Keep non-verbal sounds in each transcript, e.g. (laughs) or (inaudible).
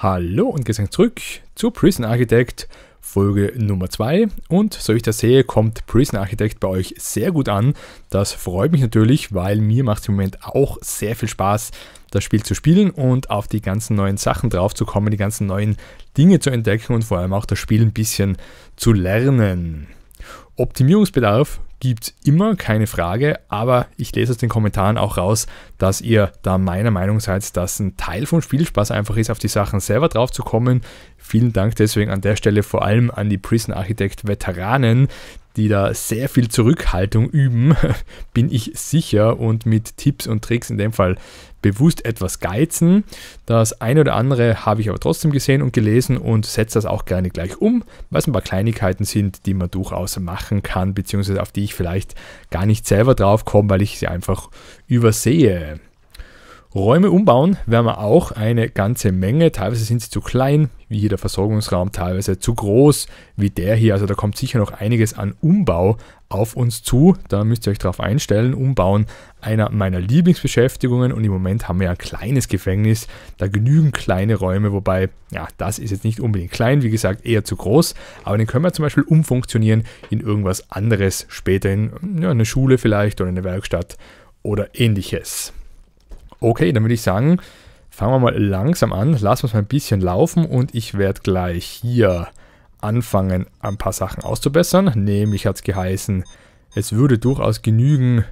Hallo und gesagt zurück zu Prison Architect Folge Nummer 2. Und so ich das sehe, kommt Prison Architect bei euch sehr gut an. Das freut mich natürlich, weil mir macht im Moment auch sehr viel Spaß, das Spiel zu spielen und auf die ganzen neuen Sachen drauf zu kommen, die ganzen neuen Dinge zu entdecken und vor allem auch das Spiel ein bisschen zu lernen. Optimierungsbedarf gibt es immer, keine Frage, aber ich lese aus den Kommentaren auch raus, dass ihr da meiner Meinung seid, dass ein Teil von Spielspaß einfach ist, auf die Sachen selber drauf zu kommen. Vielen Dank deswegen an der Stelle vor allem an die Prison Architect Veteranen, die da sehr viel Zurückhaltung üben, (laughs) bin ich sicher und mit Tipps und Tricks in dem Fall bewusst etwas geizen. Das eine oder andere habe ich aber trotzdem gesehen und gelesen und setze das auch gerne gleich um, weil es ein paar Kleinigkeiten sind, die man durchaus machen kann, beziehungsweise auf die ich vielleicht gar nicht selber drauf komme, weil ich sie einfach übersehe. Räume umbauen werden wir auch eine ganze Menge. Teilweise sind sie zu klein, wie hier der Versorgungsraum, teilweise zu groß, wie der hier. Also da kommt sicher noch einiges an Umbau auf uns zu. Da müsst ihr euch drauf einstellen. Umbauen einer meiner Lieblingsbeschäftigungen und im Moment haben wir ein kleines Gefängnis. Da genügen kleine Räume, wobei, ja, das ist jetzt nicht unbedingt klein, wie gesagt, eher zu groß. Aber den können wir zum Beispiel umfunktionieren in irgendwas anderes später in ja, eine Schule vielleicht oder eine Werkstatt oder ähnliches. Okay, dann würde ich sagen, fangen wir mal langsam an. Lassen wir es mal ein bisschen laufen und ich werde gleich hier anfangen, ein paar Sachen auszubessern. Nämlich hat es geheißen, es würde durchaus genügen,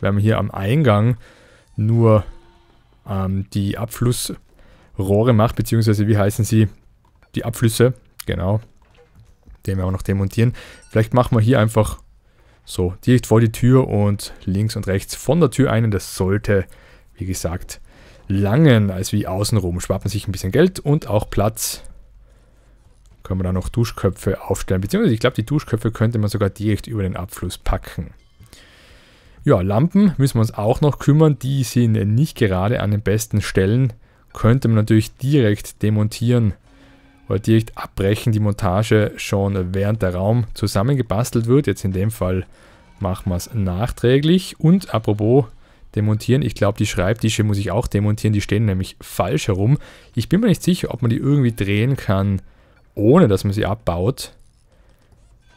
wenn man hier am Eingang nur ähm, die Abflussrohre macht, beziehungsweise wie heißen sie? Die Abflüsse, genau. Den werden wir noch demontieren. Vielleicht machen wir hier einfach so direkt vor die Tür und links und rechts von der Tür einen. Das sollte, wie gesagt, langen als wie außenrum. Spart man sich ein bisschen Geld und auch Platz können wir da noch Duschköpfe aufstellen. Beziehungsweise ich glaube, die Duschköpfe könnte man sogar direkt über den Abfluss packen. Ja, Lampen müssen wir uns auch noch kümmern. Die sind nicht gerade an den besten Stellen. Könnte man natürlich direkt demontieren oder direkt abbrechen, die Montage schon während der Raum zusammengebastelt wird. Jetzt in dem Fall machen wir es nachträglich. Und apropos demontieren, ich glaube, die Schreibtische muss ich auch demontieren. Die stehen nämlich falsch herum. Ich bin mir nicht sicher, ob man die irgendwie drehen kann ohne dass man sie abbaut,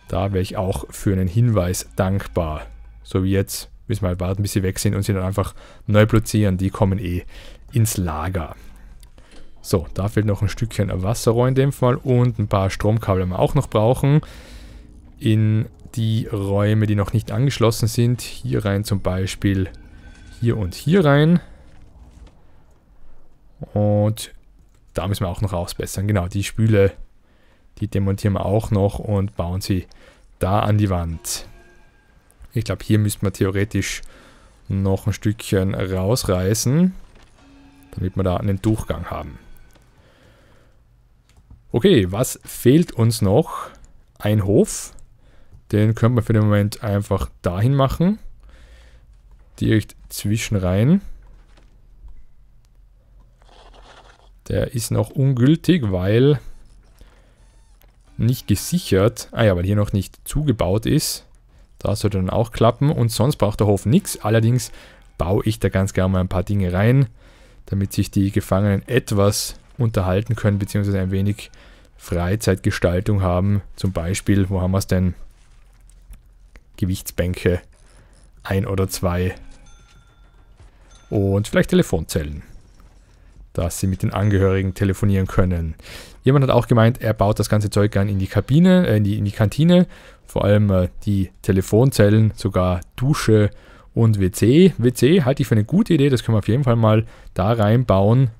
da wäre ich auch für einen Hinweis dankbar. So wie jetzt müssen wir halt warten, bis sie weg sind und sie dann einfach neu platzieren. Die kommen eh ins Lager. So, da fehlt noch ein Stückchen Wasserrohr in dem Fall und ein paar Stromkabel, die wir auch noch brauchen. In die Räume, die noch nicht angeschlossen sind. Hier rein zum Beispiel. Hier und hier rein. Und da müssen wir auch noch ausbessern. Genau, die Spüle die demontieren wir auch noch und bauen sie da an die Wand. Ich glaube, hier müsste man theoretisch noch ein Stückchen rausreißen, damit wir da einen Durchgang haben. Okay, was fehlt uns noch? Ein Hof. Den können wir für den Moment einfach dahin machen. Direkt zwischen rein. Der ist noch ungültig, weil nicht gesichert. Ah ja, weil hier noch nicht zugebaut ist. Das sollte dann auch klappen. Und sonst braucht der Hof nichts. Allerdings baue ich da ganz gerne mal ein paar Dinge rein, damit sich die Gefangenen etwas unterhalten können, beziehungsweise ein wenig Freizeitgestaltung haben. Zum Beispiel, wo haben wir es denn? Gewichtsbänke. Ein oder zwei. Und vielleicht Telefonzellen dass sie mit den Angehörigen telefonieren können. Jemand hat auch gemeint, er baut das ganze Zeug gern in die Kabine, äh, in, die, in, die, Kantine, vor allem äh, die Telefonzellen, sogar Dusche und WC. WC halte ich für eine gute Idee, das können wir auf jeden Fall mal da reinbauen,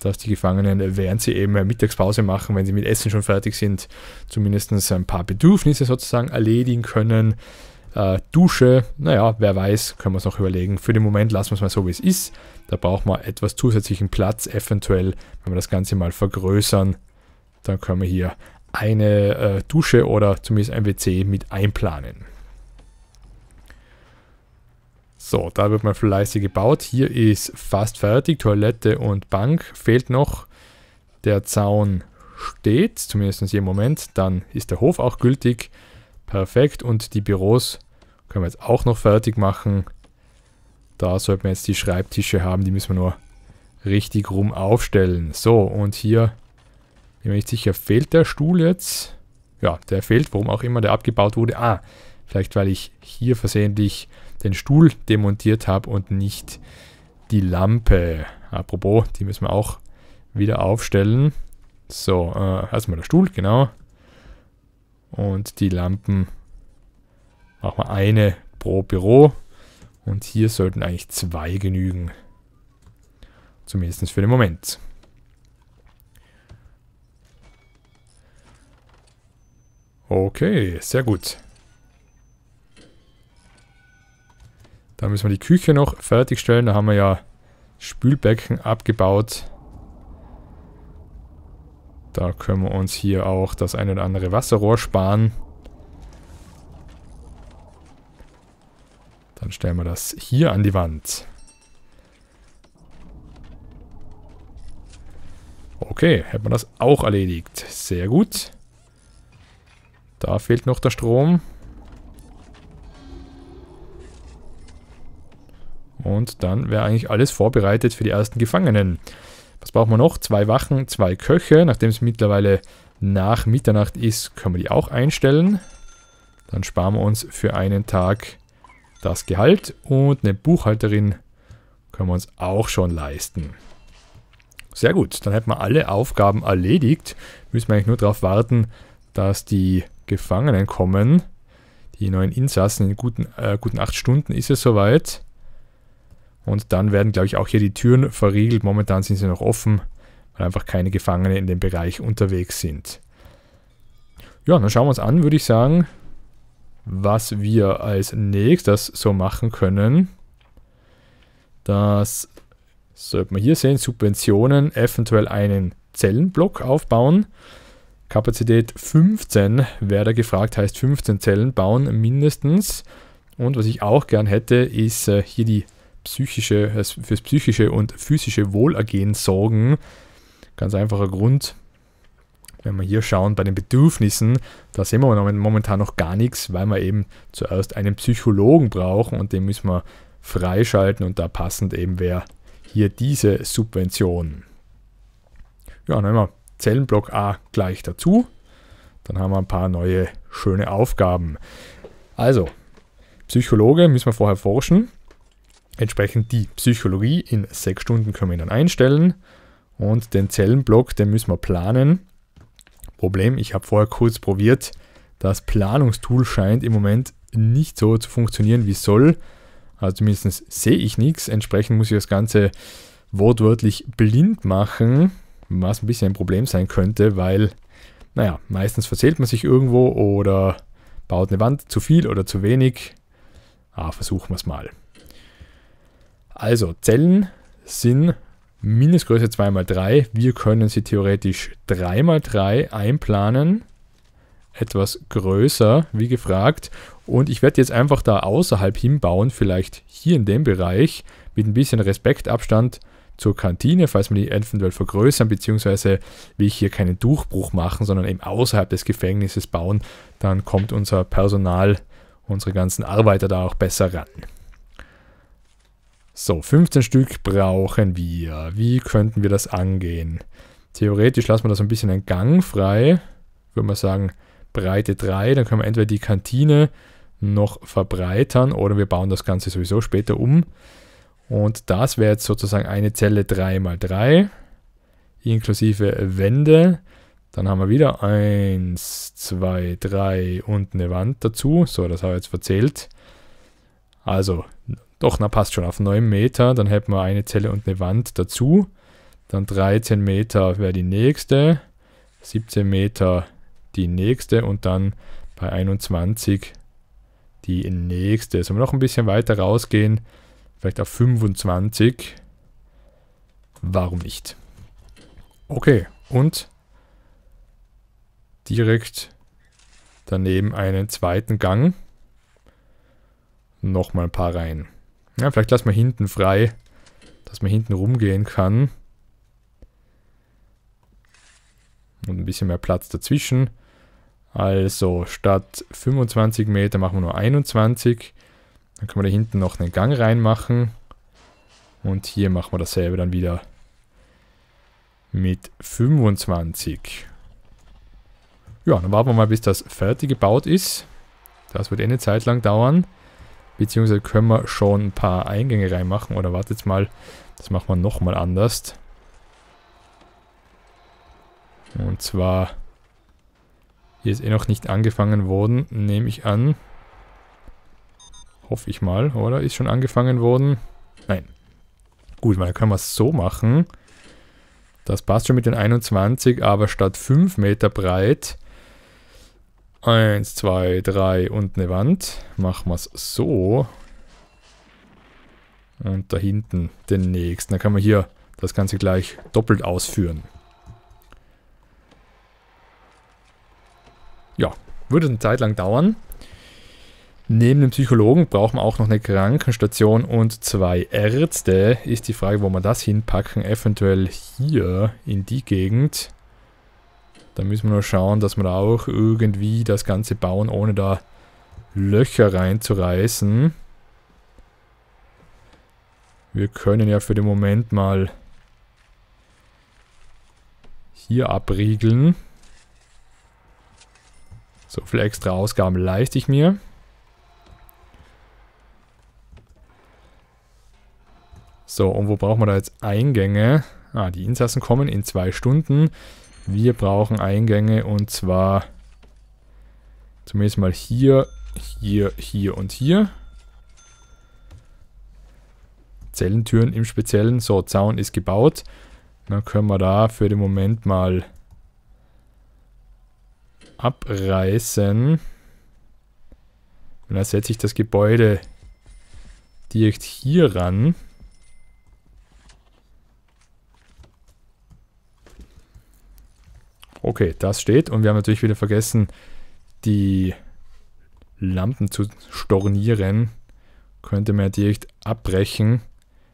dass die Gefangenen, äh, während sie eben äh, Mittagspause machen, wenn sie mit Essen schon fertig sind, zumindest ein paar Bedürfnisse sozusagen erledigen können. Äh, Dusche, naja, wer weiß, können wir es noch überlegen. Für den Moment lassen wir es mal so, wie es ist. Da braucht man etwas zusätzlichen Platz, eventuell, wenn wir das Ganze mal vergrößern, dann können wir hier eine äh, Dusche oder zumindest ein WC mit einplanen. So, da wird mal fleißig gebaut. Hier ist fast fertig. Toilette und Bank fehlt noch. Der Zaun steht, zumindest hier im Moment. Dann ist der Hof auch gültig. Perfekt. Und die Büros können wir jetzt auch noch fertig machen. Da sollten wir jetzt die Schreibtische haben. Die müssen wir nur richtig rum aufstellen. So, und hier bin mir nicht sicher, fehlt der Stuhl jetzt? Ja, der fehlt, warum auch immer der abgebaut wurde. Ah, vielleicht weil ich hier versehentlich den Stuhl demontiert habe und nicht die Lampe. Apropos, die müssen wir auch wieder aufstellen. So, äh, erstmal der Stuhl, genau. Und die Lampen machen wir eine pro Büro. Und hier sollten eigentlich zwei genügen. Zumindest für den Moment. Okay, sehr gut. Da müssen wir die Küche noch fertigstellen. Da haben wir ja Spülbecken abgebaut. Da können wir uns hier auch das ein oder andere Wasserrohr sparen. Dann stellen wir das hier an die Wand. Okay, hätte man das auch erledigt. Sehr gut. Da fehlt noch der Strom. Und dann wäre eigentlich alles vorbereitet für die ersten Gefangenen. Was brauchen wir noch? Zwei Wachen, zwei Köche. Nachdem es mittlerweile nach Mitternacht ist, können wir die auch einstellen. Dann sparen wir uns für einen Tag das Gehalt und eine Buchhalterin können wir uns auch schon leisten. Sehr gut, dann hätten wir alle Aufgaben erledigt. Müssen wir eigentlich nur darauf warten, dass die Gefangenen kommen. Die neuen Insassen in guten, äh, guten acht Stunden ist es soweit. Und dann werden, glaube ich, auch hier die Türen verriegelt. Momentan sind sie noch offen, weil einfach keine Gefangene in dem Bereich unterwegs sind. Ja, dann schauen wir uns an, würde ich sagen, was wir als nächstes so machen können. Das sollte man hier sehen, Subventionen, eventuell einen Zellenblock aufbauen. Kapazität 15 wer da gefragt, heißt 15 Zellen bauen mindestens. Und was ich auch gern hätte, ist äh, hier die psychische, fürs psychische und physische Wohlergehen sorgen. Ganz einfacher Grund, wenn wir hier schauen, bei den Bedürfnissen, da sehen wir momentan noch gar nichts, weil wir eben zuerst einen Psychologen brauchen und den müssen wir freischalten und da passend eben wäre hier diese Subvention. Ja, dann haben wir Zellenblock A gleich dazu. Dann haben wir ein paar neue schöne Aufgaben. Also, Psychologe müssen wir vorher forschen entsprechend die Psychologie in sechs Stunden können wir dann einstellen. Und den Zellenblock, den müssen wir planen. Problem, ich habe vorher kurz probiert. Das Planungstool scheint im Moment nicht so zu funktionieren, wie es soll. Also zumindest sehe ich nichts. Entsprechend muss ich das Ganze wortwörtlich blind machen, was ein bisschen ein Problem sein könnte, weil, naja, meistens verzählt man sich irgendwo oder baut eine Wand zu viel oder zu wenig. Ah, versuchen wir es mal. Also Zellen sind Mindestgröße 2x3. Wir können sie theoretisch 3x3 einplanen. Etwas größer, wie gefragt. Und ich werde jetzt einfach da außerhalb hinbauen, vielleicht hier in dem Bereich, mit ein bisschen Respektabstand zur Kantine, falls wir die eventuell vergrößern, beziehungsweise will ich hier keinen Durchbruch machen, sondern eben außerhalb des Gefängnisses bauen, dann kommt unser Personal, unsere ganzen Arbeiter da auch besser ran. So, 15 Stück brauchen wir. Wie könnten wir das angehen? Theoretisch lassen wir das ein bisschen einen Gang frei. Würde man sagen, Breite 3. Dann können wir entweder die Kantine noch verbreitern oder wir bauen das Ganze sowieso später um. Und das wäre jetzt sozusagen eine Zelle 3x3 inklusive Wände. Dann haben wir wieder 1, 2, 3 und eine Wand dazu. So, das habe ich jetzt verzählt. Also doch, na passt schon. Auf 9 Meter, dann hätten wir eine Zelle und eine Wand dazu. Dann 13 Meter wäre die nächste. 17 Meter die nächste und dann bei 21 die nächste. Sollen wir noch ein bisschen weiter rausgehen? Vielleicht auf 25. Warum nicht? Okay, und direkt daneben einen zweiten Gang. Nochmal ein paar rein. Ja, vielleicht lassen wir hinten frei, dass man hinten rumgehen kann. Und ein bisschen mehr Platz dazwischen. Also statt 25 Meter machen wir nur 21. Dann können wir da hinten noch einen Gang reinmachen. Und hier machen wir dasselbe dann wieder mit 25. Ja, dann warten wir mal, bis das fertig gebaut ist. Das wird eh eine Zeit lang dauern. Beziehungsweise können wir schon ein paar Eingänge reinmachen. Oder wartet mal, das machen wir nochmal anders. Und zwar, hier ist eh noch nicht angefangen worden, nehme ich an. Hoffe ich mal, oder? Ist schon angefangen worden? Nein. Gut, dann können wir es so machen. Das passt schon mit den 21, aber statt 5 Meter breit Eins, zwei, drei und eine Wand. Machen wir es so. Und da hinten den nächsten. Dann kann man hier das Ganze gleich doppelt ausführen. Ja, würde eine Zeit lang dauern. Neben dem Psychologen brauchen wir auch noch eine Krankenstation und zwei Ärzte. Ist die Frage, wo wir das hinpacken. Eventuell hier in die Gegend. Da müssen wir nur schauen, dass wir da auch irgendwie das Ganze bauen, ohne da Löcher reinzureißen. Wir können ja für den Moment mal hier abriegeln. So viel extra Ausgaben leiste ich mir. So, und wo brauchen wir da jetzt Eingänge? Ah, die Insassen kommen in zwei Stunden. Wir brauchen Eingänge und zwar zumindest mal hier, hier, hier und hier. Zellentüren im Speziellen. So, Zaun ist gebaut. Dann können wir da für den Moment mal abreißen. Und dann setze ich das Gebäude direkt hier ran. Okay, das steht. Und wir haben natürlich wieder vergessen, die Lampen zu stornieren. Könnte man direkt abbrechen,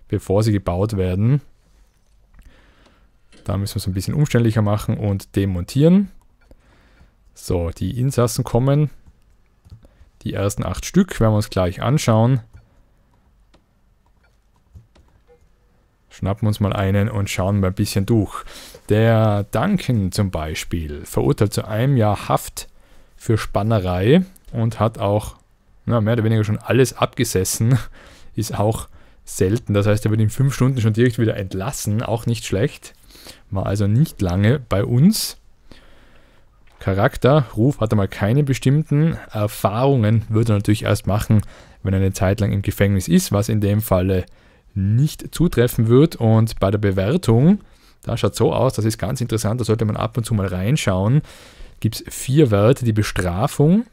bevor sie gebaut werden. Da müssen wir es ein bisschen umständlicher machen und demontieren. So, die Insassen kommen. Die ersten acht Stück werden wir uns gleich anschauen. schnappen uns mal einen und schauen mal ein bisschen durch. Der Duncan zum Beispiel, verurteilt zu einem Jahr Haft für Spannerei und hat auch na, mehr oder weniger schon alles abgesessen, (laughs) ist auch selten. Das heißt, er wird in fünf Stunden schon direkt wieder entlassen, auch nicht schlecht. War also nicht lange bei uns. Charakter, Ruf hat er mal keine bestimmten. Erfahrungen würde er natürlich erst machen, wenn er eine Zeit lang im Gefängnis ist, was in dem Falle nicht zutreffen wird. Und bei der Bewertung, da schaut so aus, das ist ganz interessant, da sollte man ab und zu mal reinschauen, gibt es vier Werte. Die Bestrafung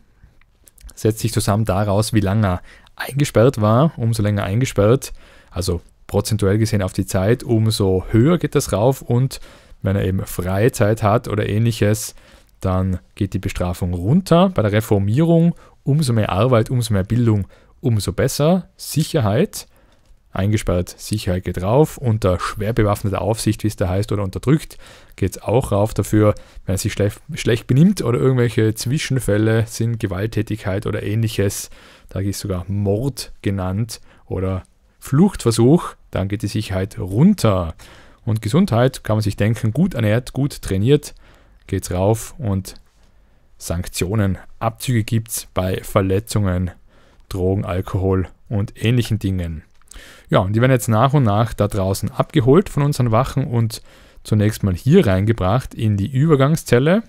setzt sich zusammen daraus, wie lange er eingesperrt war. Umso länger eingesperrt, also prozentuell gesehen auf die Zeit, umso höher geht das rauf. Und wenn er eben Freizeit hat oder ähnliches, dann geht die Bestrafung runter. Bei der Reformierung umso mehr Arbeit, umso mehr Bildung, umso besser. Sicherheit eingesperrt. Sicherheit geht rauf. Unter schwer bewaffneter Aufsicht, wie es da heißt, oder unterdrückt, geht es auch rauf dafür, wenn er sich schlecht, schlecht benimmt oder irgendwelche Zwischenfälle sind, Gewalttätigkeit oder ähnliches. Da ist sogar Mord genannt oder Fluchtversuch. Dann geht die Sicherheit runter. Und Gesundheit kann man sich denken, gut ernährt, gut trainiert, geht es rauf und Sanktionen, Abzüge gibt es bei Verletzungen, Drogen, Alkohol und ähnlichen Dingen. Ja, und die werden jetzt nach und nach da draußen abgeholt von unseren Wachen und zunächst mal hier reingebracht in die Übergangszelle.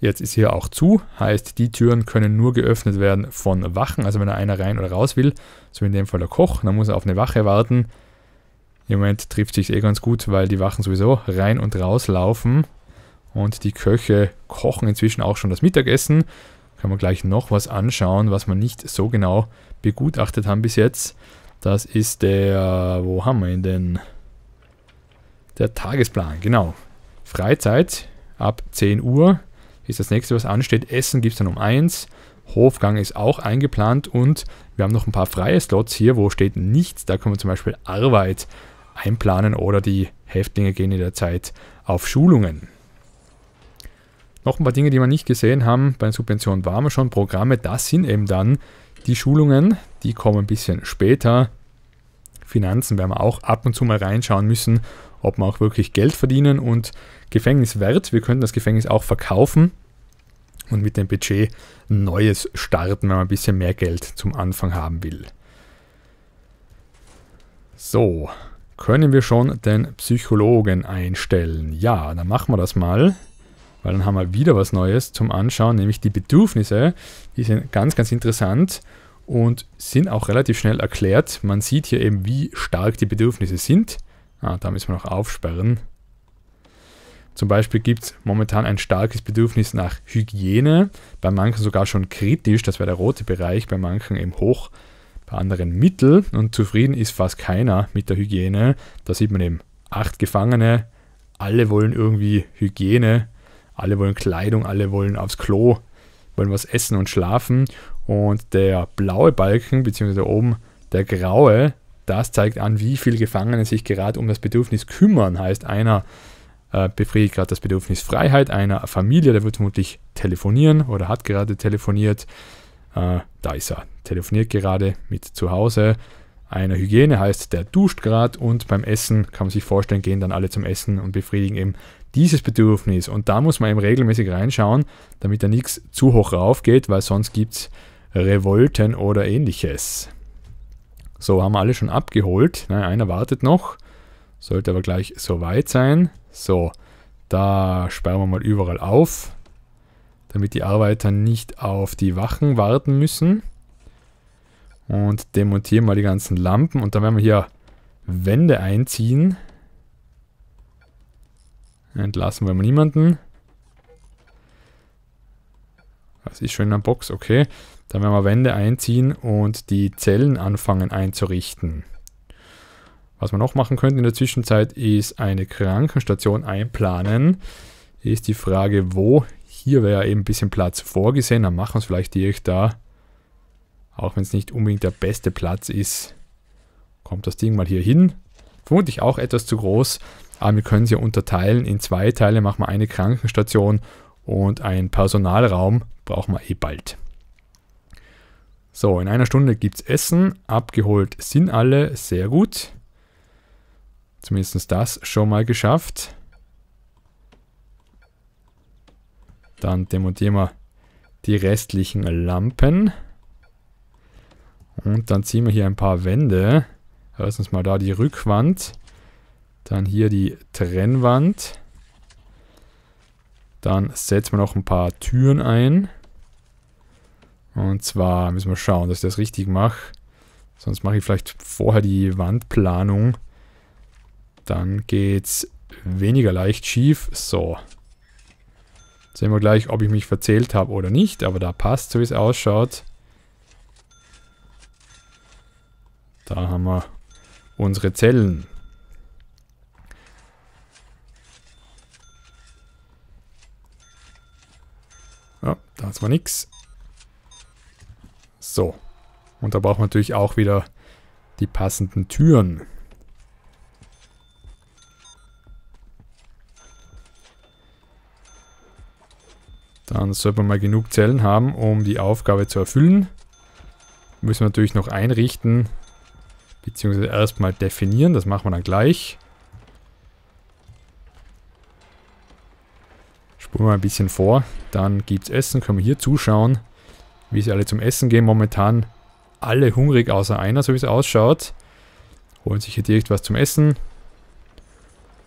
Jetzt ist hier auch zu, heißt die Türen können nur geöffnet werden von Wachen, also wenn da einer rein oder raus will, so in dem Fall der Koch, dann muss er auf eine Wache warten. Im Moment trifft sich eh ganz gut, weil die Wachen sowieso rein und raus laufen und die Köche kochen inzwischen auch schon das Mittagessen. Kann man gleich noch was anschauen, was wir nicht so genau begutachtet haben bis jetzt. Das ist der, wo haben wir ihn denn? Der Tagesplan, genau. Freizeit ab 10 Uhr ist das nächste, was ansteht. Essen gibt es dann um 1. Hofgang ist auch eingeplant und wir haben noch ein paar freie Slots hier, wo steht nichts. Da können wir zum Beispiel Arbeit einplanen oder die Häftlinge gehen in der Zeit auf Schulungen. Noch ein paar Dinge, die wir nicht gesehen haben. Bei den Subventionen waren wir schon. Programme, das sind eben dann die Schulungen. Die kommen ein bisschen später. Finanzen werden wir auch ab und zu mal reinschauen müssen, ob wir auch wirklich Geld verdienen und Gefängniswert. Wir könnten das Gefängnis auch verkaufen und mit dem Budget Neues starten, wenn man ein bisschen mehr Geld zum Anfang haben will. So, können wir schon den Psychologen einstellen? Ja, dann machen wir das mal weil dann haben wir wieder was Neues zum Anschauen, nämlich die Bedürfnisse. Die sind ganz, ganz interessant und sind auch relativ schnell erklärt. Man sieht hier eben, wie stark die Bedürfnisse sind. Ah, da müssen wir noch aufsperren. Zum Beispiel gibt es momentan ein starkes Bedürfnis nach Hygiene, bei manchen sogar schon kritisch, das wäre der rote Bereich, bei manchen eben hoch, bei anderen mittel und zufrieden ist fast keiner mit der Hygiene. Da sieht man eben acht Gefangene, alle wollen irgendwie Hygiene, alle wollen Kleidung, alle wollen aufs Klo, wollen was essen und schlafen. Und der blaue Balken, beziehungsweise oben der graue, das zeigt an, wie viele Gefangene sich gerade um das Bedürfnis kümmern. Heißt, einer äh, befriedigt gerade das Bedürfnis Freiheit, einer Familie, der wird vermutlich telefonieren oder hat gerade telefoniert. Äh, da ist er, telefoniert gerade mit zu Hause. Einer Hygiene heißt, der duscht gerade und beim Essen kann man sich vorstellen, gehen dann alle zum Essen und befriedigen eben dieses Bedürfnis. Und da muss man eben regelmäßig reinschauen, damit da nichts zu hoch raufgeht, weil sonst gibt es Revolten oder ähnliches. So, haben wir alle schon abgeholt. Nein, einer wartet noch. Sollte aber gleich soweit sein. So, da speichern wir mal überall auf, damit die Arbeiter nicht auf die Wachen warten müssen. Und demontieren mal die ganzen Lampen. Und dann werden wir hier Wände einziehen. Entlassen wollen wir niemanden. Das ist schon in der Box, okay. Dann werden wir Wände einziehen und die Zellen anfangen einzurichten. Was wir noch machen könnten in der Zwischenzeit ist eine Krankenstation einplanen. Ist die Frage, wo? Hier wäre ja eben ein bisschen Platz vorgesehen. Dann machen wir es vielleicht direkt da. Auch wenn es nicht unbedingt der beste Platz ist, kommt das Ding mal hier hin. Vermutlich auch etwas zu groß. Aber wir können sie unterteilen in zwei Teile, machen wir eine Krankenstation und einen Personalraum brauchen wir eh bald. So, in einer Stunde gibt es Essen. Abgeholt sind alle. Sehr gut. Zumindest das schon mal geschafft. Dann demontieren wir die restlichen Lampen. Und dann ziehen wir hier ein paar Wände. Lass uns mal da die Rückwand. Dann hier die Trennwand. Dann setzen wir noch ein paar Türen ein. Und zwar müssen wir schauen, dass ich das richtig mache. Sonst mache ich vielleicht vorher die Wandplanung. Dann geht es weniger leicht schief. So. Jetzt sehen wir gleich, ob ich mich verzählt habe oder nicht. Aber da passt, so wie es ausschaut. Da haben wir unsere Zellen. Da Das mal nichts. So. Und da brauchen wir natürlich auch wieder die passenden Türen. Dann sollten wir mal genug Zellen haben, um die Aufgabe zu erfüllen. Müssen wir natürlich noch einrichten, beziehungsweise erstmal definieren. Das machen wir dann gleich. Gucken wir ein bisschen vor. Dann gibt es Essen. Können wir hier zuschauen, wie sie alle zum Essen gehen. Momentan alle hungrig, außer einer, so wie es ausschaut. Holen sich hier direkt was zum Essen.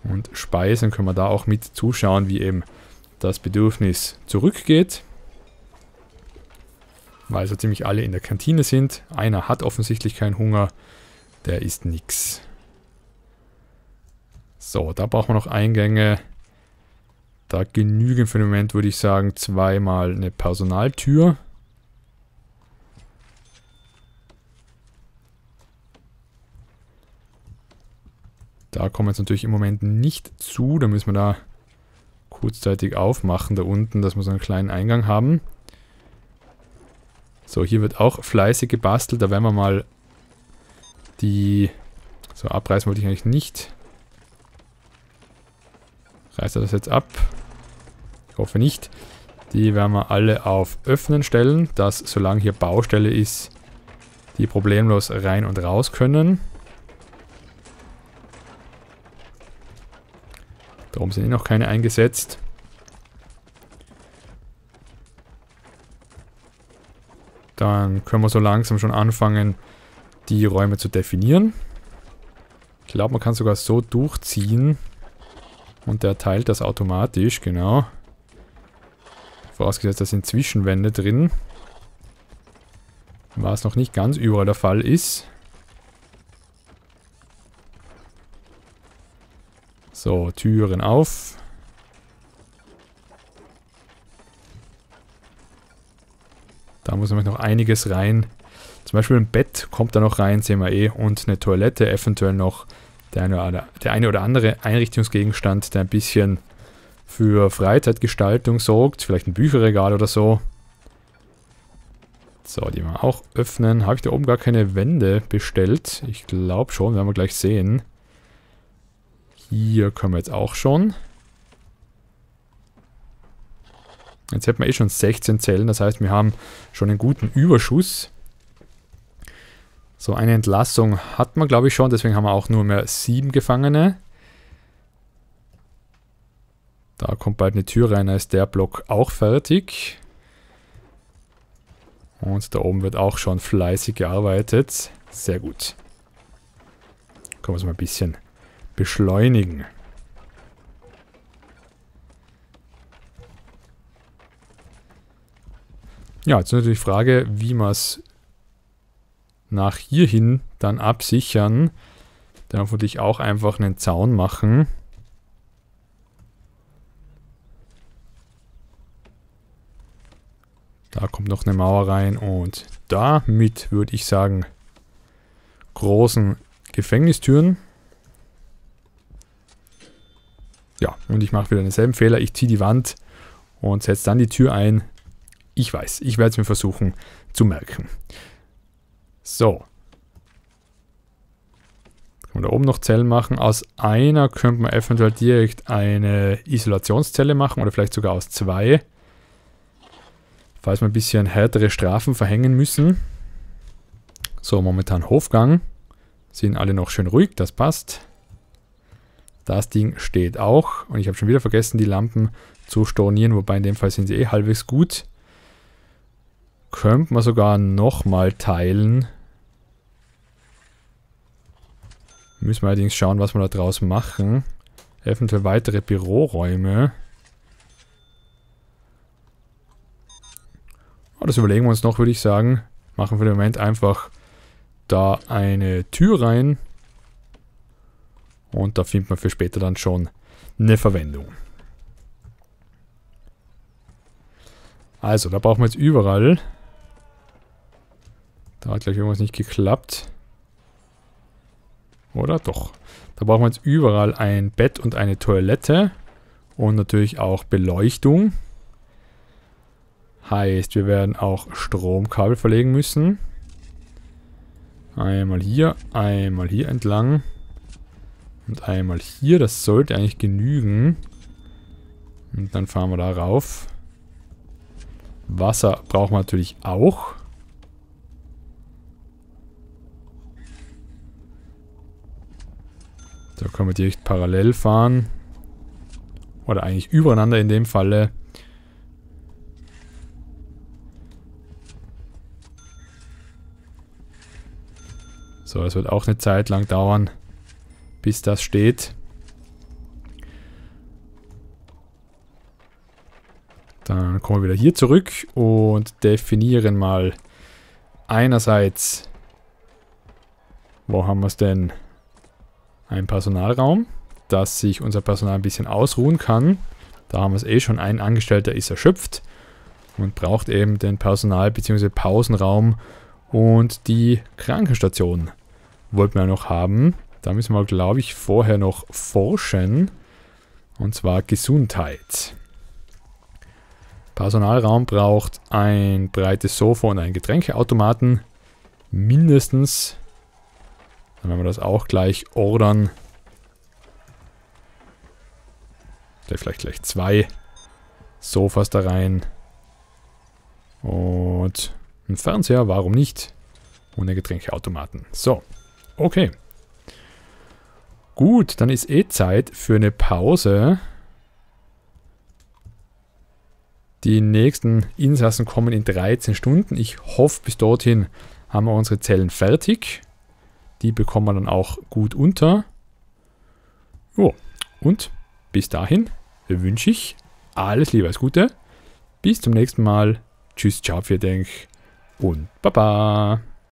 Und Speisen können wir da auch mit zuschauen, wie eben das Bedürfnis zurückgeht. Weil so ziemlich alle in der Kantine sind. Einer hat offensichtlich keinen Hunger. Der isst nichts. So, da brauchen wir noch Eingänge. Da genügen für den Moment, würde ich sagen, zweimal eine Personaltür. Da kommen wir jetzt natürlich im Moment nicht zu. Da müssen wir da kurzzeitig aufmachen, da unten, dass wir so einen kleinen Eingang haben. So, hier wird auch fleißig gebastelt. Da werden wir mal die... So, abreißen wollte ich eigentlich nicht. Reißt er das jetzt ab? hoffe nicht. Die werden wir alle auf Öffnen stellen, dass solange hier Baustelle ist, die problemlos rein und raus können. Darum sind eh noch keine eingesetzt. Dann können wir so langsam schon anfangen, die Räume zu definieren. Ich glaube, man kann sogar so durchziehen. Und der teilt das automatisch, genau. Genau. Vorausgesetzt, das sind Zwischenwände drin. Was noch nicht ganz überall der Fall ist. So, Türen auf. Da muss nämlich noch einiges rein. Zum Beispiel ein Bett kommt da noch rein, sehen wir eh. Und eine Toilette, eventuell noch der eine oder andere Einrichtungsgegenstand, der ein bisschen für Freizeitgestaltung sorgt. Vielleicht ein Bücherregal oder so. So, die mal auch öffnen. Habe ich da oben gar keine Wände bestellt? Ich glaube schon, werden wir gleich sehen. Hier können wir jetzt auch schon. Jetzt hätten wir eh schon 16 Zellen, das heißt, wir haben schon einen guten Überschuss. So eine Entlassung hat man, glaube ich, schon, deswegen haben wir auch nur mehr 7 Gefangene. Da kommt bald eine Tür rein, da ist der Block auch fertig. Und da oben wird auch schon fleißig gearbeitet. Sehr gut. Können wir es mal ein bisschen beschleunigen. Ja, jetzt ist natürlich die Frage, wie wir es nach hierhin dann absichern. Dann würde ich auch einfach einen Zaun machen. Da kommt noch eine Mauer rein und damit würde ich sagen, großen Gefängnistüren. Ja, und ich mache wieder denselben Fehler. Ich ziehe die Wand und setze dann die Tür ein. Ich weiß, ich werde es mir versuchen zu merken. So. Können wir da oben noch Zellen machen. Aus einer könnte man eventuell direkt eine Isolationszelle machen oder vielleicht sogar aus zwei falls wir ein bisschen härtere Strafen verhängen müssen. So, momentan Hofgang. Sind alle noch schön ruhig, das passt. Das Ding steht auch. Und ich habe schon wieder vergessen, die Lampen zu stornieren, wobei in dem Fall sind sie eh halbwegs gut. Könnte man sogar nochmal teilen. Müssen wir allerdings schauen, was wir da draus machen. Eventuell weitere Büroräume. Aber das überlegen wir uns noch, würde ich sagen. Machen wir den Moment einfach da eine Tür rein. Und da findet man für später dann schon eine Verwendung. Also, da brauchen wir jetzt überall. Da hat gleich irgendwas nicht geklappt. Oder? Doch. Da brauchen wir jetzt überall ein Bett und eine Toilette. Und natürlich auch Beleuchtung. Heißt, wir werden auch Stromkabel verlegen müssen. Einmal hier, einmal hier entlang. Und einmal hier. Das sollte eigentlich genügen. Und dann fahren wir da rauf. Wasser brauchen wir natürlich auch. Da können wir direkt parallel fahren. Oder eigentlich übereinander in dem Falle. So, es wird auch eine Zeit lang dauern, bis das steht. Dann kommen wir wieder hier zurück und definieren mal einerseits, wo haben wir es denn? Ein Personalraum, dass sich unser Personal ein bisschen ausruhen kann. Da haben wir es eh schon, ein Angestellter ist erschöpft und braucht eben den Personal- bzw. Pausenraum und die Krankenstation wollten wir noch haben. Da müssen wir, glaube ich, vorher noch forschen. Und zwar Gesundheit. Personalraum braucht ein breites Sofa und einen Getränkeautomaten. Mindestens. Dann werden wir das auch gleich ordern. Vielleicht gleich zwei Sofas da rein. Und ein Fernseher, warum nicht? Ohne Getränkeautomaten. So. Okay. Gut, dann ist eh Zeit für eine Pause. Die nächsten Insassen kommen in 13 Stunden. Ich hoffe, bis dorthin haben wir unsere Zellen fertig. Die bekommen wir dann auch gut unter. Jo, und bis dahin wünsche ich alles Liebe, alles Gute. Bis zum nächsten Mal. Tschüss, ciao, vielen Dank und Baba.